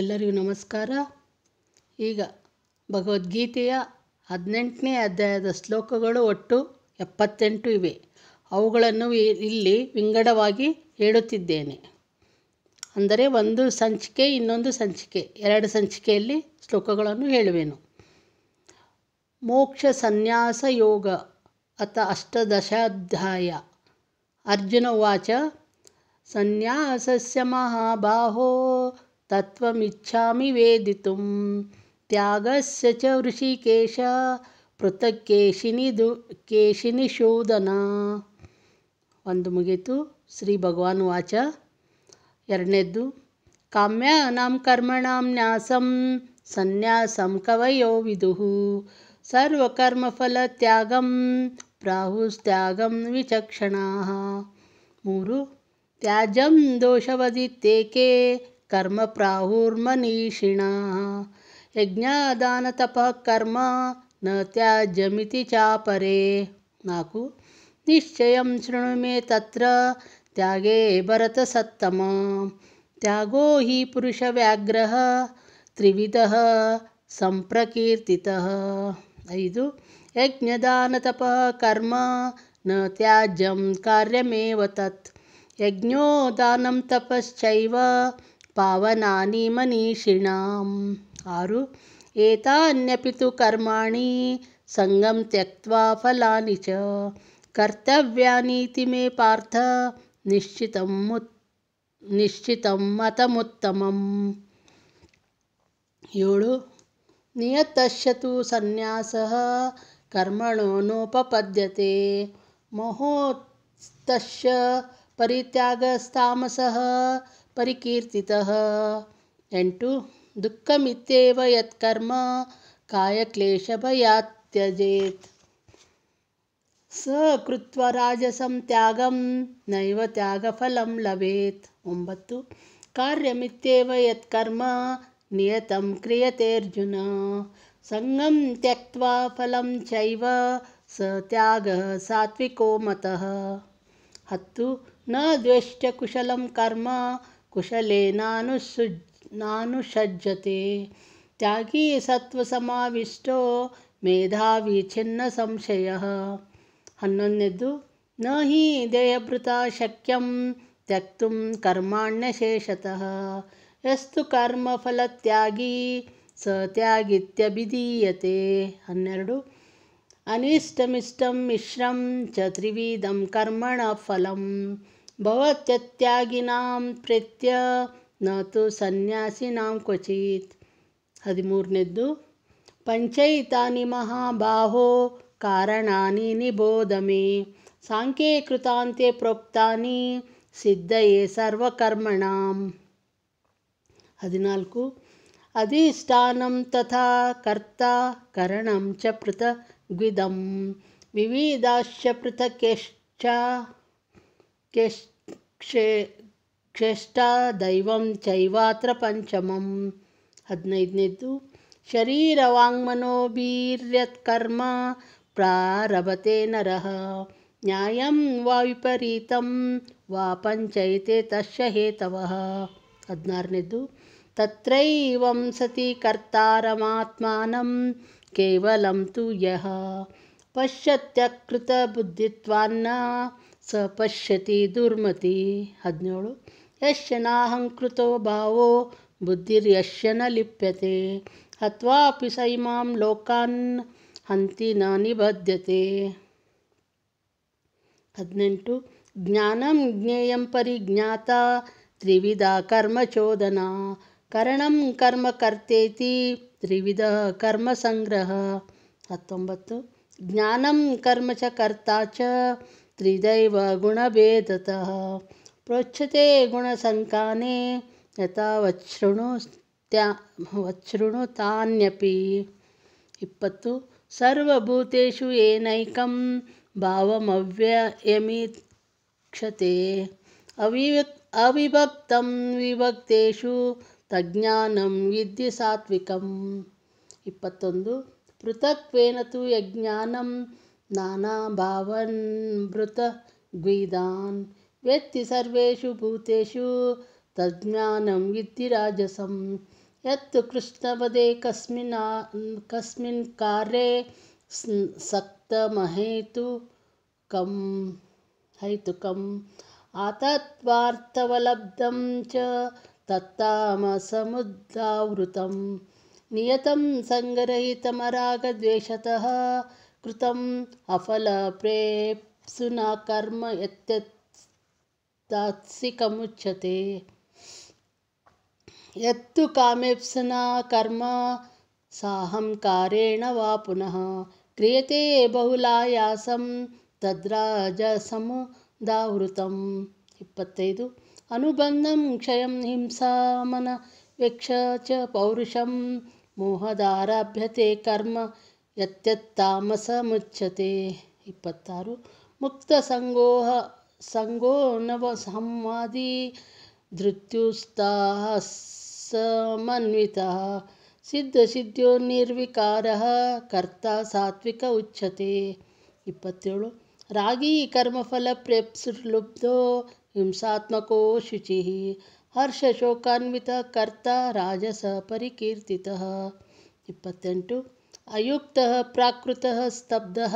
ಎಲ್ಲರಿಗೂ ನಮಸ್ಕಾರ ಈಗ ಭಗವದ್ಗೀತೆಯ ಹದಿನೆಂಟನೇ ಅಧ್ಯಾಯದ ಶ್ಲೋಕಗಳು ಒಟ್ಟು ಎಪ್ಪತ್ತೆಂಟು ಇವೆ ಅವುಗಳನ್ನು ಇಲ್ಲಿ ವಿಂಗಡವಾಗಿ ಹೇಳುತ್ತಿದ್ದೇನೆ ಅಂದರೆ ಒಂದು ಸಂಚಿಕೆ ಇನ್ನೊಂದು ಸಂಚಿಕೆ ಎರಡು ಸಂಚಿಕೆಯಲ್ಲಿ ಶ್ಲೋಕಗಳನ್ನು ಹೇಳುವೆನು ಮೋಕ್ಷ ಸನ್ಯಾಸ ಯೋಗ ಅಥ ಅಷ್ಟದಶಾಧ್ಯಾಯ ಅರ್ಜುನ ವಾಚ ಸನ್ಯಾಸಸ್ಯ ಮಹಾಬಾಹೋ तत्त्वमिच्छामि वेदितुं त्यागस्य च ऋषिकेश पृथक् केशिनि दु केशिनिशोधना वन्दुमुगे तु श्रीभगवान् उवाच एर्ण्य काम्यानां कर्मणां न्यासं सन्न्यासं कवयो विदुः सर्वकर्मफलत्यागं प्राहुस्त्यागं विचक्षणाः मूरु त्याज्यं दोषवदित्येके कर्मप्राहुर्मनीषिणा यज्ञादानतपः कर्म न त्याज्यमिति चापरे नाकु निश्चयं शृणु मे तत्र त्यागे भरतसत्तमा त्यागो हि पुरुषव्याघ्रः त्रिविधः सम्प्रकीर्तितः ऐदु यज्ञदानतपः कर्म न त्याज्यं कार्यमेव तत् यज्ञो दानं तपश्चैव पावनानि मनीषिणाम् आरु एतान्यपि तु कर्माणि सङ्गं त्यक्त्वा फलानि च कर्तव्यानि मे पार्थ निश्चितं निश्चितं अतमुत्तमम् योळु नियतस्य तु संन्यासः कर्मणो नोपपद्यते महोस्तस्य परित्यागस्तामसः परिकीर्तितः ಎಂಟು ದುಃಖಮಿತ್ಯೇವ ಯತ್ಕರ್ಮ ಕಾಯಕ್ಲೇಶಭಯಾತ್ त्यजेत् स कृत्वा राजसं त्यागं नैव त्यागफलं लभेत् ओम्बत्तु कार्यमित्येव यत्कर्म नियतं क्रियतेऽर्जुन सङ्गं त्यक्त्वा फलं चैव स त्यागः सात्विको मतः हत्तु न द्वेष्ट कर्म कुशले नानुशु नानुषज्जते त्यागी सत्त्वसमाविष्टो मेधाविच्छिन्नसंशयः ह्योन्यद् न हि देहभृता शक्यं त्यक्तुं कर्माण्यशेषतः यस्तु कर्मफलत्यागी स त्यागित्यभिधीयते हन्नेरडु अनिष्टमिष्टं मिश्रं च त्रिविधं कर्मण फलम् ಭವತ್ಯತ್ಯಾಗಿನಾಂ ಪ್ರೇತ್ಯ ನಾತು ಸನ್ಯಾಸಿನಾಂ ಕ್ವಚಿತ್ ಹದಿಮೂರನೇದ್ದು ಪಂಚೈತಾನಿ ಮಹಾಬಾಹೋ ಕಾರಣಾನಿ ನಿಬೋಧಮೆ ಮೇ ಸಾಂಖ್ಯೇ ಕೃತಾಂತೆ ಪ್ರೋಕ್ತಾನಿ ಸಿದ್ಧಯೇ ಸರ್ವಕರ್ಮಣಾಂ ಹದಿನಾಲ್ಕು ಅಧಿಷ್ಠಾನಂ ತಥಾ ಕರ್ತ ಕರಣಂ ಚ ಪೃಥಗ್ವಿಧಂ ವಿವಿಧಾಶ್ಚ ಪೃಥಕೇಶ್ಚ केश् दैवं चैवात्र पञ्चमम् हनैद् ने तु शरीरवाङ्मनो प्रारभते नरः न्यायं वा विपरीतं वा पञ्चैते तस्य हेतवः हर्ने तत्रैवं सति कर्तारमात्मानं केवलं तु यः पश्यत्यकृतबुद्धित्वान्ना स सश्यती दुर्मती हद्ंकृतो भावो न लिप्यते हत् सैमा लोकान हन्ति निबध्यते हद् ज्ञानं ज्ञेयं कर्मचोदना ज्ञाता कर्म कर्तेति कर्मकर्तेती त्रिविध कर्मसंग्रह ज्ञानं ज्ञान च कर्ता च त्रिदैव गुणभेदतः प्रोच्यते गुणसङ्काने यथा वच्छृणु त्या वशृणु तान्यपि इप्पत्तु सर्वभूतेषु येनैकं भावमव्ययमीक्षते अविवक् अविभक्तं विभक्तेषु तज्ज्ञानं यद् सात्विकम् इप्पत्त पृथक्त्वेन तु यज्ञानं नानाभावन्मृतद्विदान् वेत्ति सर्वेषु भूतेषु तज्ज्ञानं विद्धिराजसं यत् कृष्णपदे कस्मिन् कस्मिन् कार्ये सक्तमहेतुकं हैतुकम् आतत्वार्थवलब्धं च तत्तामसमुद्धावृतं नियतं सङ्ग्रहितमरागद्वेषतः कृतम् अफलप्रेप्सुना कर्म कर्म यत्तु कामेप्सुना कर्म साहङ्कारेण वा पुनः क्रियते बहुलायासं तद्राजसमुदावृतम् इप्तैद अनुबन्धं क्षयं हिंसामनवेक्ष च पौरुषं मोहदारभ्यते कर्म ಮುಚ್ಚತೆ ಇಪ್ಪತ್ತಾರು ಮುಕ್ತ ಸಂಗೋಹ ಸಂಗೋ ನವ ಸಂವಾದಿ ಧೃತ್ಯುಸ್ತಾಹ ಸಮನ್ವಿತ ಸಿದ್ಧೋ ನಿರ್ವಿಕಾರ ಕರ್ತ ಸಾತ್ವಿಕ ಉಚ್ಯತೆ ಇಪ್ಪತ್ತೇಳು ರಾಗಿ ಕರ್ಮಫಲ ಪ್ರೇಪ್ಸುರ್ಲುಬ್ಧೋ ಹಿಂಸಾತ್ಮಕೋ ಶುಚಿ ಹರ್ಷಶೋಕಾನ್ವಿತ ಕರ್ತ ರಾಜಸ ಪರಿಕೀರ್ತಿ ಇಪ್ಪತ್ತೆಂಟು अयुक्तः प्राकृतः स्तब्धः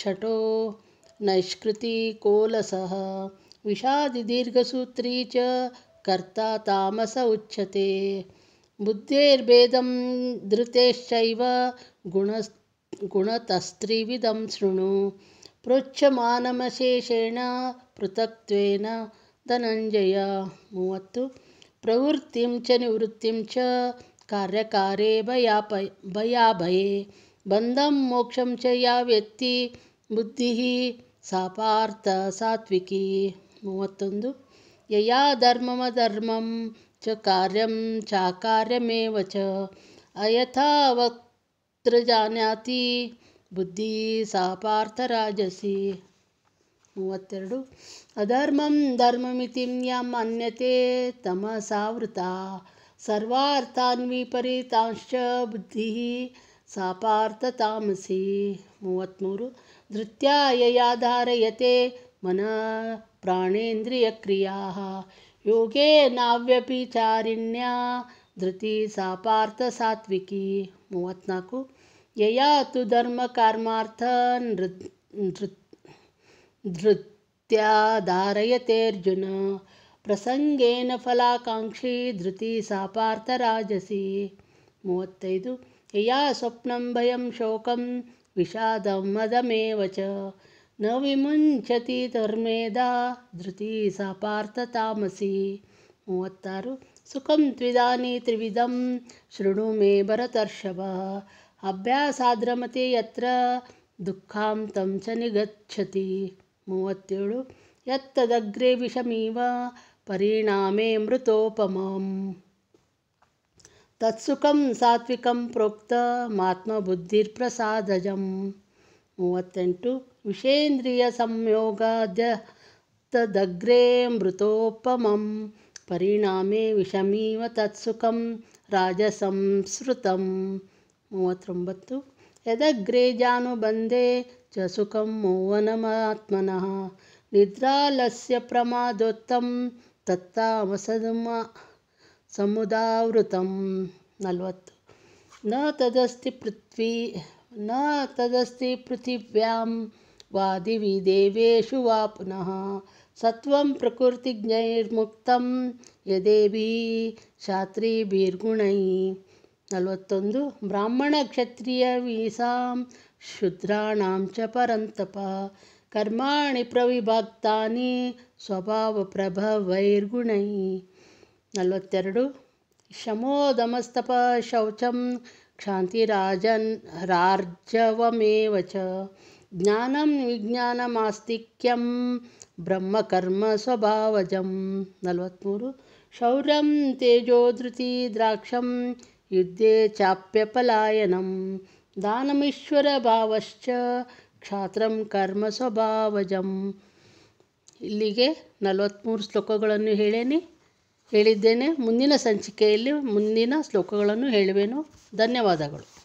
शटो नैष्कृतिकोलसः विषादिदीर्घसूत्री च कर्ता तामस उच्यते बुद्धेर्भेदं धृतेश्चैव गुण गुणतस्त्रिविदं शृणु प्रोच्यमानमशेषेण पृथक्त्वेन धनञ्जय मुवत्तु प्रवृत्तिं च निवृत्तिं च कार्यकारे भयाप भयाभये बन्धं मोक्षं च या व्यति बुद्धिः सा पार्थसात्विकी मूवत्त यया धर्ममधर्मं च कार्यं चाकार्यमेव च अयथावक्त्र जानाति बुद्धिः सा पार्थराजसी मूवत्तेरडु अधर्मं धर्ममिति य मन्यते तमसावृता सर्वार्थान् विಪರೀತಾಂಶ್ಚ ಬುದ್ಧಿः सा ಪಾರ್ಥತಾಮಸಿ ಮೂವತ್ತ್ಮೂರು ಧೃತ್ಯಾಯಯಾ ಧಾರಯತೆ ಮನ ಪ್ರಾಣೇಂದ್ರಿಯಕ್ರಿಯಾ ಯೋಗೇ ನಾವ್ಯಭಿಚಾರಿಣ್ಯ ಧೃತಿ ಸಾ ಪಾರ್ಥ ಸಾತ್ವಿಕಿ ಮೂವತ್ತ್ನಾಲ್ಕು ಯಯಾ ತು ಧರ್ಮಕರ್ಮಾರ್ಥ ನೃತ್ ನೃತ್ ಧೃತ್ಯ ಧಾರಯತೆ ಅರ್ಜುನ प्रसङ्गेन फलाकाङ्क्षी धृती सा पार्थराजसि मूवत्तैदु यया स्वप्नं भयं शोकं विषादं मदमेव च न विमुञ्चति धर्मेधा धृती सा पार्थतामसि मूवत्तारु सुखं त्विदानि त्रिविधं शृणु मे भरतर्षवः अभ्यासार्द्रमते यत्र दुःखां तं च निगच्छति मूव यत्तदग्रे विषमिव परिणामे मृतोपमं तत्सुखं सात्विकं प्रोक्तमात्मबुद्धिप्रसादजं मूवत् एण्टु विषेन्द्रियसंयोगाद्य तदग्रे मृतोपमं परिणामे विषमीव तत्सुखं राजसं श्रुतं मूवत्र यदग्रे जानुबन्धे च सुखं मोवनमात्मनः निद्रालस्य प्रमादोत्तं तत्तामसदमसमुदावृतं नलवत् न तदस्ति पृथ्वी न तदस्ति पृथिव्यां वा दिवि देवेषु वा पुनः सत्वं प्रकृतिज्ञैर्मुक्तं यदेवी क्षत्रीभिर्गुणैः नलवत्तो ब्राह्मणक्षत्रियवीशां शूद्राणां च परन्तप कर्माणि प्रविभक्तानि स्वभावप्रभवैर्गुणैः नल्वत्तेरडु शौचं क्षान्तिराजन् रार्जवमेव च ज्ञानं विज्ञानमास्तिक्यं ब्रह्मकर्मस्वभावजं नल्वत्मूरु शौर्यं तेजोधृति द्राक्षं युद्धे चाप्यपलायनं दानमीश्वरभावश्च ಕ್ಷಾತ್ರಂ ಕರ್ಮ ಸ್ವಭಾವಜಂ ಇಲ್ಲಿಗೆ ನಲವತ್ತ್ಮೂರು ಶ್ಲೋಕಗಳನ್ನು ಹೇಳೇನೆ ಹೇಳಿದ್ದೇನೆ ಮುಂದಿನ ಸಂಚಿಕೆಯಲ್ಲಿ ಮುಂದಿನ ಶ್ಲೋಕಗಳನ್ನು ಹೇಳುವೆನು ಧನ್ಯವಾದಗಳು